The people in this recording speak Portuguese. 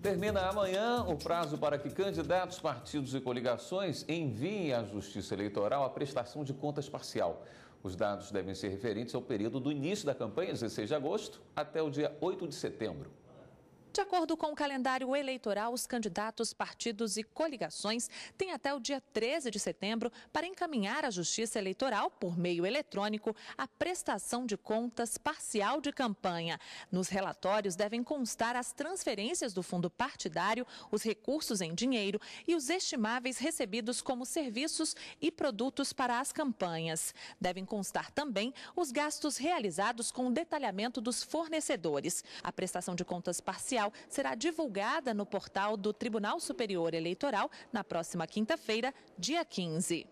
Termina amanhã o prazo para que candidatos, partidos e coligações enviem à Justiça Eleitoral a prestação de contas parcial. Os dados devem ser referentes ao período do início da campanha, 16 de agosto, até o dia 8 de setembro. De acordo com o calendário eleitoral, os candidatos, partidos e coligações têm até o dia 13 de setembro para encaminhar à Justiça Eleitoral, por meio eletrônico, a prestação de contas parcial de campanha. Nos relatórios devem constar as transferências do fundo partidário, os recursos em dinheiro e os estimáveis recebidos como serviços e produtos para as campanhas. Devem constar também os gastos realizados com o detalhamento dos fornecedores. A prestação de contas parcial será divulgada no portal do Tribunal Superior Eleitoral na próxima quinta-feira, dia 15.